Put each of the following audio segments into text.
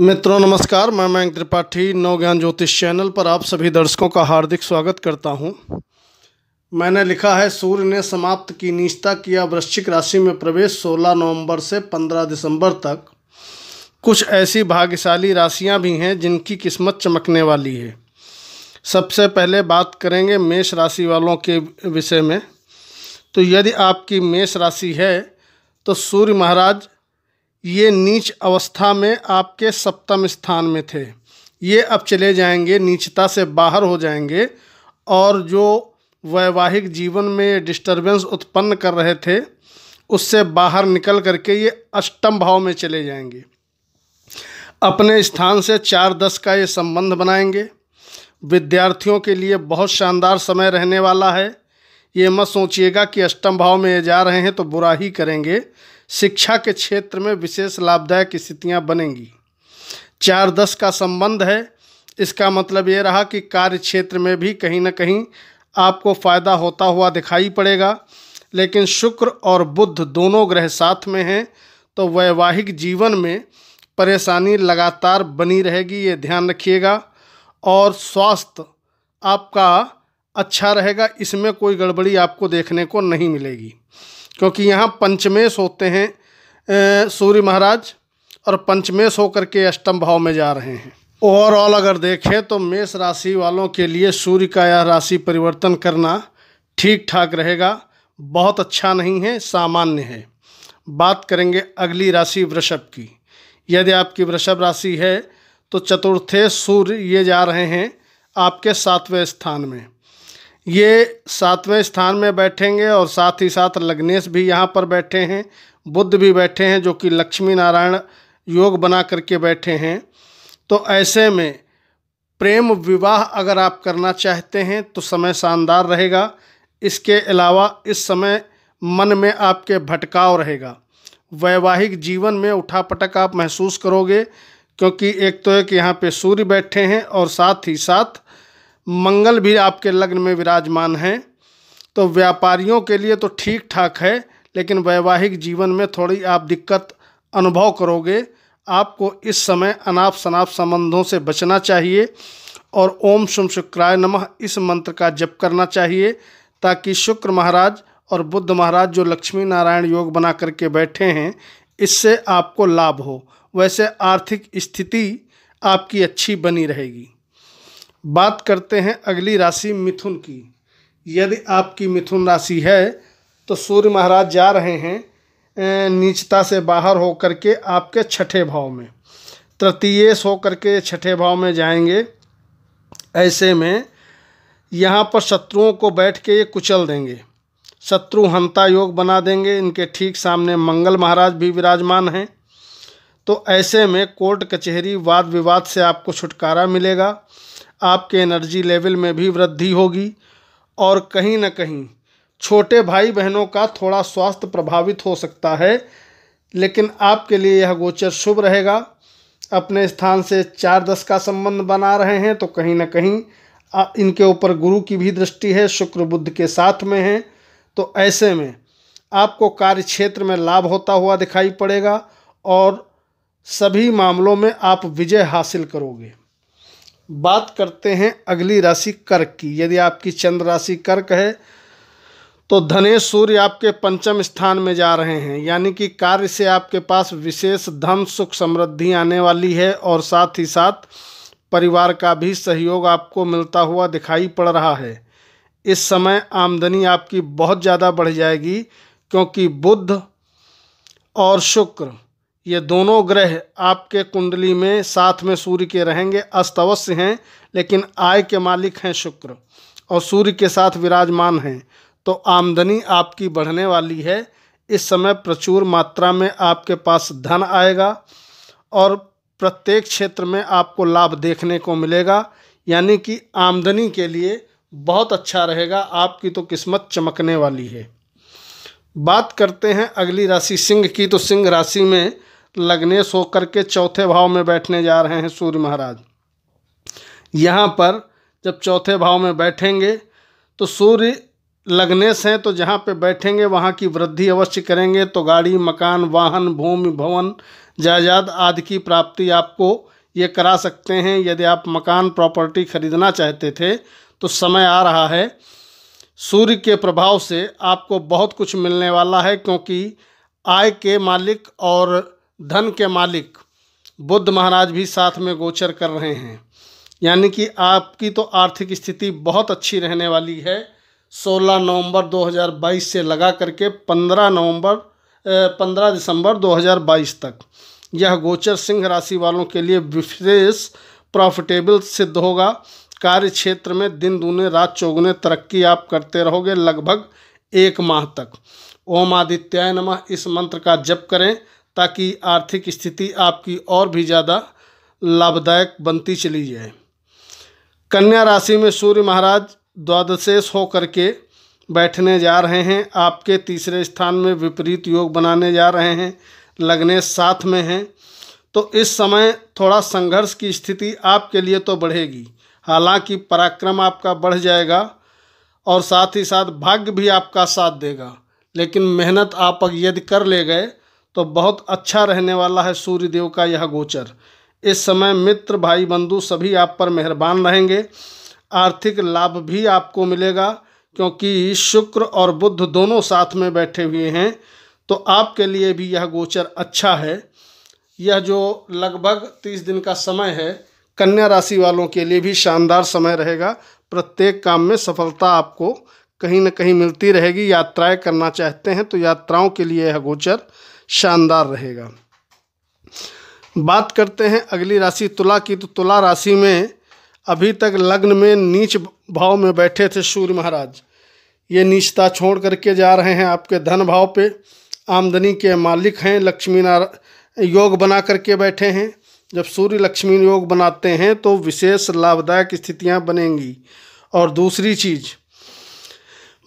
मित्रों नमस्कार मैं मयंक त्रिपाठी नवज्ञान ज्योतिष चैनल पर आप सभी दर्शकों का हार्दिक स्वागत करता हूं मैंने लिखा है सूर्य ने समाप्त की निचता किया वृश्चिक राशि में प्रवेश 16 नवंबर से 15 दिसंबर तक कुछ ऐसी भाग्यशाली राशियां भी हैं जिनकी किस्मत चमकने वाली है सबसे पहले बात करेंगे मेष राशि वालों के विषय में तो यदि आपकी मेष राशि है तो सूर्य महाराज ये नीच अवस्था में आपके सप्तम स्थान में थे ये अब चले जाएंगे नीचता से बाहर हो जाएंगे और जो वैवाहिक जीवन में डिस्टरबेंस उत्पन्न कर रहे थे उससे बाहर निकल करके ये अष्टम भाव में चले जाएंगे अपने स्थान से चार दस का ये संबंध बनाएंगे विद्यार्थियों के लिए बहुत शानदार समय रहने वाला है ये मत सोचिएगा कि अष्टम भाव में ये जा रहे हैं तो बुरा ही करेंगे शिक्षा के क्षेत्र में विशेष लाभदायक स्थितियाँ बनेंगी चार दस का संबंध है इसका मतलब ये रहा कि कार्य क्षेत्र में भी कहीं ना कहीं आपको फ़ायदा होता हुआ दिखाई पड़ेगा लेकिन शुक्र और बुध दोनों ग्रह साथ में हैं तो वैवाहिक जीवन में परेशानी लगातार बनी रहेगी ये ध्यान रखिएगा और स्वास्थ्य आपका अच्छा रहेगा इसमें कोई गड़बड़ी आपको देखने को नहीं मिलेगी क्योंकि यहाँ पंचमेश होते हैं सूर्य महाराज और पंचमेश होकर के अष्टम भाव में जा रहे हैं ओवरऑल अगर देखें तो मेष राशि वालों के लिए सूर्य का यह राशि परिवर्तन करना ठीक ठाक रहेगा बहुत अच्छा नहीं है सामान्य है बात करेंगे अगली राशि वृषभ की यदि आपकी वृषभ राशि है तो चतुर्थे सूर्य ये जा रहे हैं आपके सातवें स्थान में ये सातवें स्थान में बैठेंगे और साथ ही साथ लग्नेश भी यहाँ पर बैठे हैं बुद्ध भी बैठे हैं जो कि लक्ष्मी नारायण योग बना करके बैठे हैं तो ऐसे में प्रेम विवाह अगर आप करना चाहते हैं तो समय शानदार रहेगा इसके अलावा इस समय मन में आपके भटकाव रहेगा वैवाहिक जीवन में उठापटक आप महसूस करोगे क्योंकि एक तो एक यहाँ पे सूर्य बैठे हैं और साथ ही साथ मंगल भी आपके लग्न में विराजमान हैं तो व्यापारियों के लिए तो ठीक ठाक है लेकिन वैवाहिक जीवन में थोड़ी आप दिक्कत अनुभव करोगे आपको इस समय अनाप शनाप संबंधों से बचना चाहिए और ओम शुम शुक्राय नमः इस मंत्र का जप करना चाहिए ताकि शुक्र महाराज और बुद्ध महाराज जो लक्ष्मी नारायण योग बना करके बैठे हैं इससे आपको लाभ हो वैसे आर्थिक स्थिति आपकी अच्छी बनी रहेगी बात करते हैं अगली राशि मिथुन की यदि आपकी मिथुन राशि है तो सूर्य महाराज जा रहे हैं नीचता से बाहर हो कर के आपके छठे भाव में तृतीयेश होकर के छठे भाव में जाएंगे ऐसे में यहाँ पर शत्रुओं को बैठ के ये कुचल देंगे शत्रु हंता योग बना देंगे इनके ठीक सामने मंगल महाराज भी विराजमान हैं तो ऐसे में कोर्ट कचहरी वाद विवाद से आपको छुटकारा मिलेगा आपके एनर्जी लेवल में भी वृद्धि होगी और कहीं ना कहीं छोटे भाई बहनों का थोड़ा स्वास्थ्य प्रभावित हो सकता है लेकिन आपके लिए यह गोचर शुभ रहेगा अपने स्थान से चार दस का संबंध बना रहे हैं तो कहीं ना कहीं इनके ऊपर गुरु की भी दृष्टि है शुक्र बुद्ध के साथ में हैं तो ऐसे में आपको कार्य क्षेत्र में लाभ होता हुआ दिखाई पड़ेगा और सभी मामलों में आप विजय हासिल करोगे बात करते हैं अगली राशि कर्क की यदि आपकी चंद्र राशि कर्क है तो धनेश सूर्य आपके पंचम स्थान में जा रहे हैं यानी कि कार्य से आपके पास विशेष धन सुख समृद्धि आने वाली है और साथ ही साथ परिवार का भी सहयोग आपको मिलता हुआ दिखाई पड़ रहा है इस समय आमदनी आपकी बहुत ज़्यादा बढ़ जाएगी क्योंकि बुध और शुक्र ये दोनों ग्रह आपके कुंडली में साथ में सूर्य के रहेंगे अस्त अवश्य हैं लेकिन आय के मालिक हैं शुक्र और सूर्य के साथ विराजमान हैं तो आमदनी आपकी बढ़ने वाली है इस समय प्रचुर मात्रा में आपके पास धन आएगा और प्रत्येक क्षेत्र में आपको लाभ देखने को मिलेगा यानी कि आमदनी के लिए बहुत अच्छा रहेगा आपकी तो किस्मत चमकने वाली है बात करते हैं अगली राशि सिंह की तो सिंह राशि में लग्नेश होकर के चौथे भाव में बैठने जा रहे हैं सूर्य महाराज यहाँ पर जब चौथे भाव में बैठेंगे तो सूर्य लग्नेश हैं तो जहाँ पे बैठेंगे वहाँ की वृद्धि अवश्य करेंगे तो गाड़ी मकान वाहन भूमि भवन जायदाद आदि की प्राप्ति आपको ये करा सकते हैं यदि आप मकान प्रॉपर्टी खरीदना चाहते थे तो समय आ रहा है सूर्य के प्रभाव से आपको बहुत कुछ मिलने वाला है क्योंकि आय के मालिक और धन के मालिक बुद्ध महाराज भी साथ में गोचर कर रहे हैं यानी कि आपकी तो आर्थिक स्थिति बहुत अच्छी रहने वाली है 16 नवंबर 2022 से लगा करके 15 नवंबर 15 दिसंबर 2022 तक यह गोचर सिंह राशि वालों के लिए विशेष प्रॉफिटेबल सिद्ध होगा कार्य क्षेत्र में दिन दूने रात चौगुने तरक्की आप करते रहोगे लगभग एक माह तक ओम आदित्याय नमः इस मंत्र का जप करें ताकि आर्थिक स्थिति आपकी और भी ज़्यादा लाभदायक बनती चली जाए कन्या राशि में सूर्य महाराज द्वादशेष होकर के बैठने जा रहे हैं आपके तीसरे स्थान में विपरीत योग बनाने जा रहे हैं लगने साथ में हैं तो इस समय थोड़ा संघर्ष की स्थिति आपके लिए तो बढ़ेगी हालांकि पराक्रम आपका बढ़ जाएगा और साथ ही साथ भाग्य भी आपका साथ देगा लेकिन मेहनत आप यदि कर ले गए तो बहुत अच्छा रहने वाला है सूर्यदेव का यह गोचर इस समय मित्र भाई बंधु सभी आप पर मेहरबान रहेंगे आर्थिक लाभ भी आपको मिलेगा क्योंकि शुक्र और बुद्ध दोनों साथ में बैठे हुए हैं तो आपके लिए भी यह गोचर अच्छा है यह जो लगभग तीस दिन का समय है कन्या राशि वालों के लिए भी शानदार समय रहेगा प्रत्येक काम में सफलता आपको कहीं ना कहीं मिलती रहेगी यात्राएं करना चाहते हैं तो यात्राओं के लिए यह गोचर शानदार रहेगा बात करते हैं अगली राशि तुला की तो तुला राशि में अभी तक लग्न में नीच भाव में बैठे थे सूर्य महाराज ये नीचता छोड़ करके जा रहे हैं आपके धन भाव पे आमदनी के मालिक हैं लक्ष्मी नारायण योग बना करके बैठे हैं जब सूर्य लक्ष्मी योग बनाते हैं तो विशेष लाभदायक स्थितियां बनेंगी और दूसरी चीज़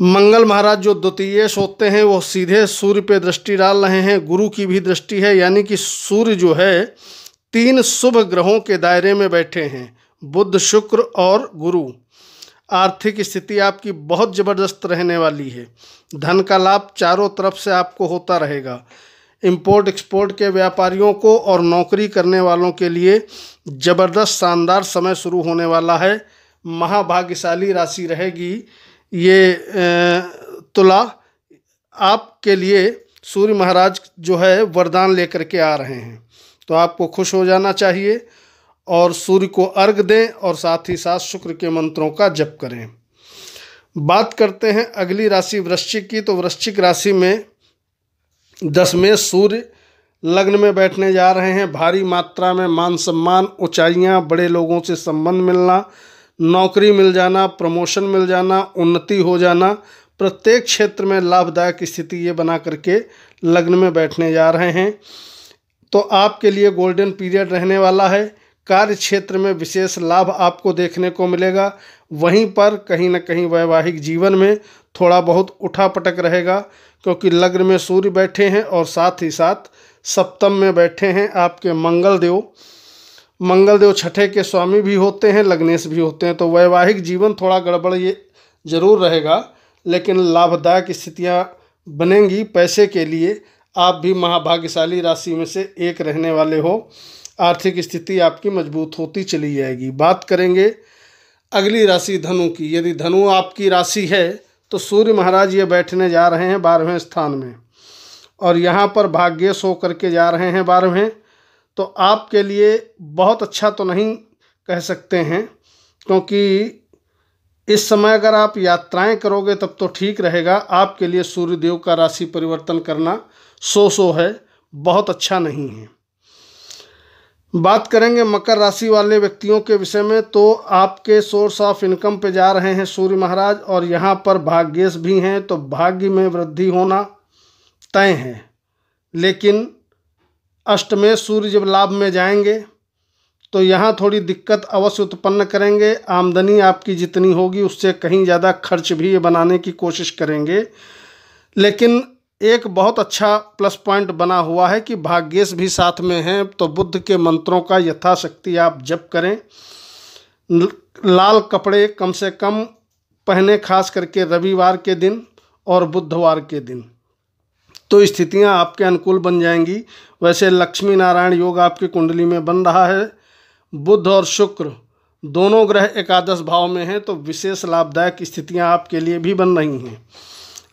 मंगल महाराज जो द्वितीय होते हैं वो सीधे सूर्य पे दृष्टि डाल रहे हैं गुरु की भी दृष्टि है यानी कि सूर्य जो है तीन शुभ ग्रहों के दायरे में बैठे हैं बुद्ध शुक्र और गुरु आर्थिक स्थिति आपकी बहुत ज़बरदस्त रहने वाली है धन का लाभ चारों तरफ से आपको होता रहेगा इम्पोर्ट एक्सपोर्ट के व्यापारियों को और नौकरी करने वालों के लिए ज़बरदस्त शानदार समय शुरू होने वाला है महाभाग्यशाली राशि रहेगी ये तुला आपके लिए सूर्य महाराज जो है वरदान लेकर के आ रहे हैं तो आपको खुश हो जाना चाहिए और सूर्य को अर्घ दें और साथ ही साथ शुक्र के मंत्रों का जप करें बात करते हैं अगली राशि वृश्चिक की तो वृश्चिक राशि में दसवें सूर्य लग्न में बैठने जा रहे हैं भारी मात्रा में मान सम्मान ऊंचाइयां बड़े लोगों से संबंध मिलना नौकरी मिल जाना प्रमोशन मिल जाना उन्नति हो जाना प्रत्येक क्षेत्र में लाभदायक स्थिति ये बना करके लग्न में बैठने जा रहे हैं तो आपके लिए गोल्डन पीरियड रहने वाला है कार्य क्षेत्र में विशेष लाभ आपको देखने को मिलेगा वहीं पर कहीं ना कहीं वैवाहिक जीवन में थोड़ा बहुत उठा पटक रहेगा क्योंकि लग्न में सूर्य बैठे हैं और साथ ही साथ सप्तम में बैठे हैं आपके मंगल देव मंगलदेव छठे के स्वामी भी होते हैं लग्नेश भी होते हैं तो वैवाहिक जीवन थोड़ा गड़बड़ ये जरूर रहेगा लेकिन लाभदायक स्थितियाँ बनेंगी पैसे के लिए आप भी महाभाग्यशाली राशि में से एक रहने वाले हो आर्थिक स्थिति आपकी मजबूत होती चली जाएगी बात करेंगे अगली राशि धनु की यदि धनु आपकी राशि है तो सूर्य महाराज ये बैठने जा रहे हैं बारहवें स्थान में और यहाँ पर भाग्य सो करके जा रहे हैं बारहवें तो आपके लिए बहुत अच्छा तो नहीं कह सकते हैं क्योंकि इस समय अगर आप यात्राएं करोगे तब तो ठीक रहेगा आपके लिए सूर्यदेव का राशि परिवर्तन करना सो सो है बहुत अच्छा नहीं है बात करेंगे मकर राशि वाले व्यक्तियों के विषय में तो आपके सोर्स ऑफ इनकम पे जा रहे हैं सूर्य महाराज और यहाँ पर भाग्येश भी हैं तो भाग्य में वृद्धि होना तय है लेकिन अष्ट में सूर्य जब लाभ में जाएंगे तो यहाँ थोड़ी दिक्कत अवश्य उत्पन्न करेंगे आमदनी आपकी जितनी होगी उससे कहीं ज़्यादा खर्च भी ये बनाने की कोशिश करेंगे लेकिन एक बहुत अच्छा प्लस पॉइंट बना हुआ है कि भाग्येश भी साथ में हैं तो बुद्ध के मंत्रों का यथाशक्ति आप जप करें लाल कपड़े कम से कम पहने खास करके रविवार के दिन और बुधवार के दिन तो स्थितियाँ आपके अनुकूल बन जाएंगी वैसे लक्ष्मी नारायण योग आपकी कुंडली में बन रहा है बुध और शुक्र दोनों ग्रह एकादश भाव में हैं तो विशेष लाभदायक स्थितियाँ आपके लिए भी बन रही हैं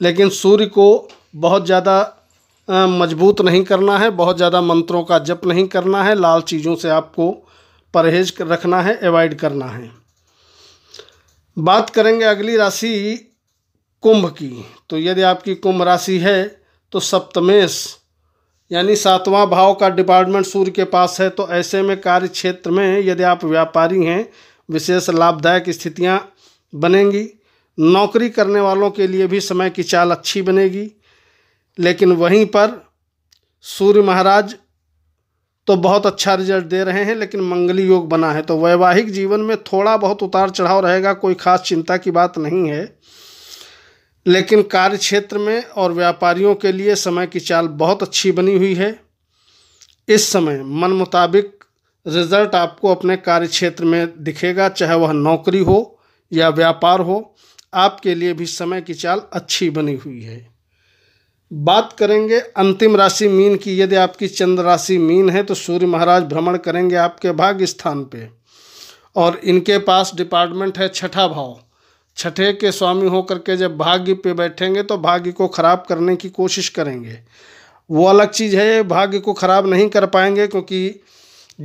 लेकिन सूर्य को बहुत ज़्यादा मजबूत नहीं करना है बहुत ज़्यादा मंत्रों का जप नहीं करना है लाल चीज़ों से आपको परहेज रखना है अवॉइड करना है बात करेंगे अगली राशि कुंभ की तो यदि आपकी कुंभ राशि है तो सप्तमेश यानी सातवां भाव का डिपार्टमेंट सूर्य के पास है तो ऐसे में कार्य क्षेत्र में यदि आप व्यापारी हैं विशेष लाभदायक स्थितियां बनेंगी नौकरी करने वालों के लिए भी समय की चाल अच्छी बनेगी लेकिन वहीं पर सूर्य महाराज तो बहुत अच्छा रिजल्ट दे रहे हैं लेकिन मंगली योग बना है तो वैवाहिक जीवन में थोड़ा बहुत उतार चढ़ाव रहेगा कोई खास चिंता की बात नहीं है लेकिन कार्य क्षेत्र में और व्यापारियों के लिए समय की चाल बहुत अच्छी बनी हुई है इस समय मन मुताबिक रिजल्ट आपको अपने कार्य क्षेत्र में दिखेगा चाहे वह नौकरी हो या व्यापार हो आपके लिए भी समय की चाल अच्छी बनी हुई है बात करेंगे अंतिम राशि मीन की यदि आपकी चंद्र राशि मीन है तो सूर्य महाराज भ्रमण करेंगे आपके भाग्य स्थान पे और इनके पास डिपार्टमेंट है छठा भाव छठे के स्वामी होकर के जब भाग्य पे बैठेंगे तो भाग्य को खराब करने की कोशिश करेंगे वो अलग चीज़ है भाग्य को खराब नहीं कर पाएंगे क्योंकि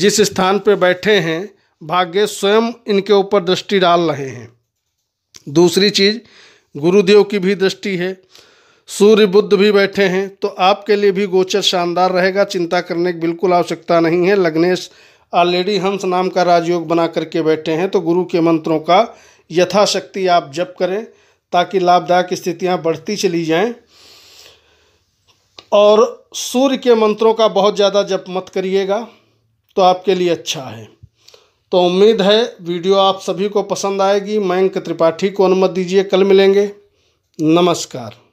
जिस स्थान पे बैठे हैं भाग्य स्वयं इनके ऊपर दृष्टि डाल रहे हैं दूसरी चीज़ गुरुदेव की भी दृष्टि है सूर्य बुद्ध भी बैठे हैं तो आपके लिए भी गोचर शानदार रहेगा चिंता करने की बिल्कुल आवश्यकता नहीं है लग्नेश ऑलरेडी हंस नाम का राजयोग बना करके बैठे हैं तो गुरु के मंत्रों का यथाशक्ति आप जप करें ताकि लाभदायक स्थितियां बढ़ती चली जाएं और सूर्य के मंत्रों का बहुत ज़्यादा जप मत करिएगा तो आपके लिए अच्छा है तो उम्मीद है वीडियो आप सभी को पसंद आएगी मयंक त्रिपाठी को अनुमत दीजिए कल मिलेंगे नमस्कार